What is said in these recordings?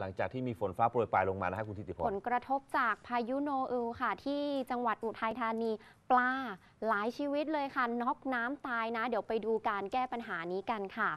หลังจากที่มีฝนฟ้าโปรยปลายลงมานะครับคุณทิติพรผลกระทบจากพายุโนอูลค่ะ ที่จังหวัดอุทัยธานี ปลาหลายชีวิตเลยค่ะ น็อกน้ำตายนะ เดี๋ยวไปดูการแก้ปัญหานี้กันค่ะ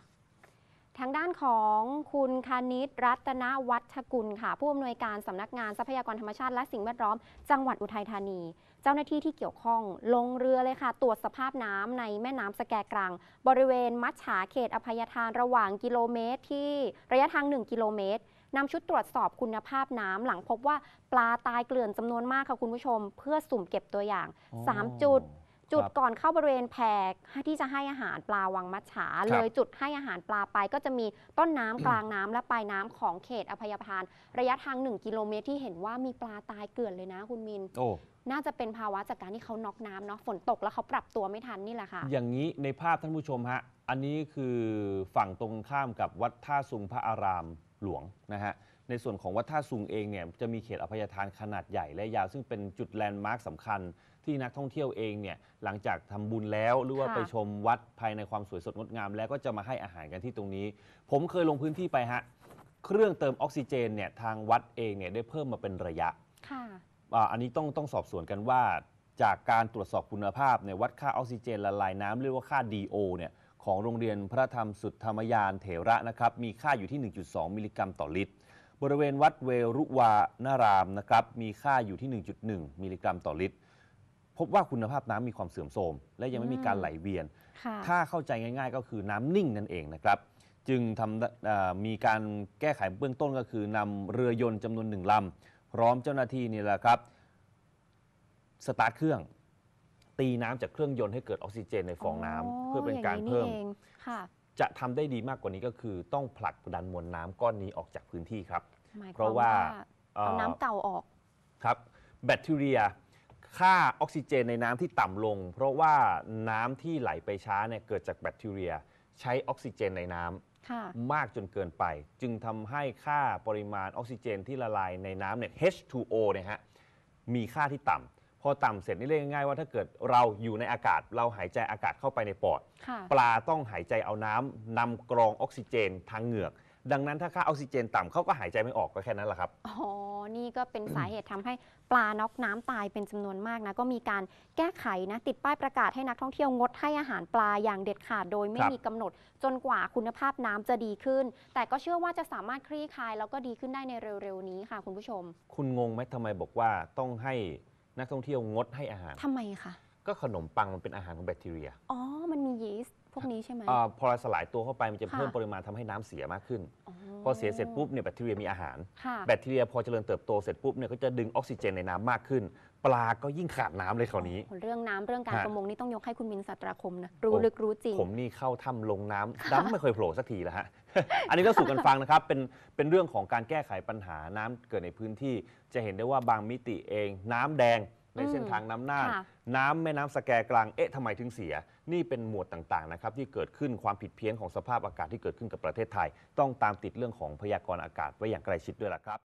ทางด้านของคุณคานิตรัตนวัชกุลค่ะ ผู้อำนวยการสำนักงานทรัพยากรธรรมชาติและสิ่งแวดล้อม จังหวัดอุทัยธานี เจ้าหน้าที่ที่เกี่ยวข้องลงเรือเลยค่ะ ตรวจสภาพน้ำในแม่น้ำสแกกรัง บริเวณมัชฉาเขตอภัยทานระหว่างกิโลเมตรที่ระยะทาง 1 กิโลเมตรนำชุดตรวจสอบคุณภาพน้ำหลังพบว่าปลาตายเกลื่อนจำนวนมากค่ะคุณผู้ชม เพื่อสุ่มเก็บตัวอย่าง 3 จุดจุดก่อนเข้าบริเวณแพรที่จะให้อาหารปลาวังมัจฉา เลยจุดให้อาหารปลาไปก็จะมีต้นน้ำกลางน้ำและปลายน้ำของเขตอภัยทาน ระยะทาง 1 กิโลเมตรที่เห็นว่ามีปลาตายเกลื่อนเลยนะคุณมินโน่าจะเป็นภาวะจากการที่เขาน็อกน้ำเนาะฝนตกแล้วเขาปรับตัวไม่ทันนี่แหละค่ะอย่างนี้ในภาพท่านผู้ชมฮะ อันนี้คือฝั่งตรงข้ามกับวัดท่าสุงพระอารามหลวงนะฮะในส่วนของวัดท่าซุงเองเนี่ยจะมีเขตอภัยทานขนาดใหญ่และยาว ซึ่งเป็นจุดแลนด์มาร์คสำคัญที่นักท่องเที่ยวเองเนี่ยหลังจากทำบุญแล้วหรือว่าไปชมวัดภายในความสวยสดงดงาม แล้วก็จะมาให้อาหารกันที่ตรงนี้ ผมเคยลงพื้นที่ไปฮะเครื่องเติมออกซิเจนเนี่ยทางวัดเองเนี่ยได้เพิ่มมาเป็นระยะค่ะออันนี้ต้องต้องสอบสวนกันว่าจากการตรวจสอบคุณภาพเนี่ยวัดค่าออกซิเจนละลายน้ำเรียกว่าค่า DO เนี่ยของโรงเรียนพระธรรมสุดธรรมยานเถระนะครับมีค่าอยู่ที่ 1.2 มิลลิกรัมต่อลิตร บริเวณวัดเวรุวานารามนะครับมีค่าอยู่ที่ 1.1 มิลลิกรัมต่อลิตร พบว่าคุณภาพน้ำมีความเสื่อมโทรมและยังไม่มีการไหลเวียน ถ้าเข้าใจง่ายๆ ก็คือน้ำนิ่งนั่นเองนะครับจึงทำมีการแก้ไขเบื้องต้นก็คือนำเรือยนต์จำนวนหนึ่งลำพร้อมเจ้าหน้าที่นี่แหละครับสตาร์ทเครื่องตีน้ำจากเครื่องยนต์ ให้เกิดออกซิเจนในฟองน้ำเพื่อเป็นการเพิ่มค่ะจะทำได้ดีมากกว่านี้ก็คือ ต้องผลักดันมวลน้ำก้อนนี้ออกจากพื้นที่ครับ เพราะว่าเอาน้ำเก่าออกครับแบคทีเรียค่าออกซิเจนในน้ำที่ต่ำลง เพราะว่าน้ำที่ไหลไปช้าเนี่ยเกิดจากแบคทีเรีย ใช้ออกซิเจนในน้ำามากจนเกินไป จึงทำให้ค่าปริมาณออกซิเจนที่ละลายในน้ำเนี่ย H2O เนี่ยฮะมีค่าที่ต่ำพอต่ำเสร็จนี่เรียกง่ายๆว่าถ้าเกิดเราอยู่ในอากาศเราหายใจอากาศเข้าไปในปอดปลาต้องหายใจเอาน้ำนำกรองออกซิเจนทางเหงือก ดังนั้นถ้าค่าออกซิเจนต่ำเขาก็หายใจไม่ออกก็แค่นั้นแหละครับอ๋อนี่ก็เป็นสาเหตุทำให้ปลาน็อกน้ำตายเป็นจำนวนมากนะก็มีการแก้ไขนะติดป้ายประกาศให้นักท่องเที่ยวงดให้อาหารปลาอย่างเด็ดขาดโดย ไม่มีกำหนดจนกว่าคุณภาพน้ำจะดีขึ้น แต่ก็เชื่อว่าจะสามารถคลี่คลายแล้วก็ดีขึ้นได้ในเร็วๆนี้ค่ะ คุณผู้ชม คุณงงไหมทำไมบอกว่าต้องให้นักท่องเที่ยวงดให้อาหาร ทำไมคะก็ขนมปังมันเป็นอาหารของแบคทีเรียอ๋อ มันมียีสต์พวกนี้ใช่ไหมอ่า พอละสลายตัวเข้าไปมันจะเพิ่มปริมาณทำให้น้ำเสียมากขึ้นพอเสียเสร็จปุ๊บเนี่ยแบคทีเรียมีอาหาร แบคทีเรียพอเจริญเติบโตเสร็จปุ๊บเนี่ยก็จะดึงออกซิเจนในน้ำมากขึ้น ปลาก็ยิ่งขาดน้ำเลยคราวนี้ เรื่องน้ำเรื่องการประมงนี่ต้องยกให้คุณมินสัตราคมนะรู้ลึกรู้จริง ผมนี่เข้าถ้ำลงน้ำดำไม่เคยโผล่สักทีแล้วฮะ อันนี้ก็สู่กันฟังนะครับ เป็นเป็นเรื่องของการแก้ไขปัญหาน้ำเกิดในพื้นที่จะเห็นได้ว่าบางมิติเอง น้ำแดงในเส้นทางน้ำน่านน้ำแม่น้ำสแกกลาง เอ๊ะ ทำไมถึงเสีย นี่เป็นหมวดต่างๆนะครับ ที่เกิดขึ้นความผิดเพี้ยนของสภาพอากาศที่เกิดขึ้นกับประเทศไทย ต้องตามติดเรื่องของพยากรณ์อากาศไว้อย่างใกล้ชิดด้วยล่ะครับ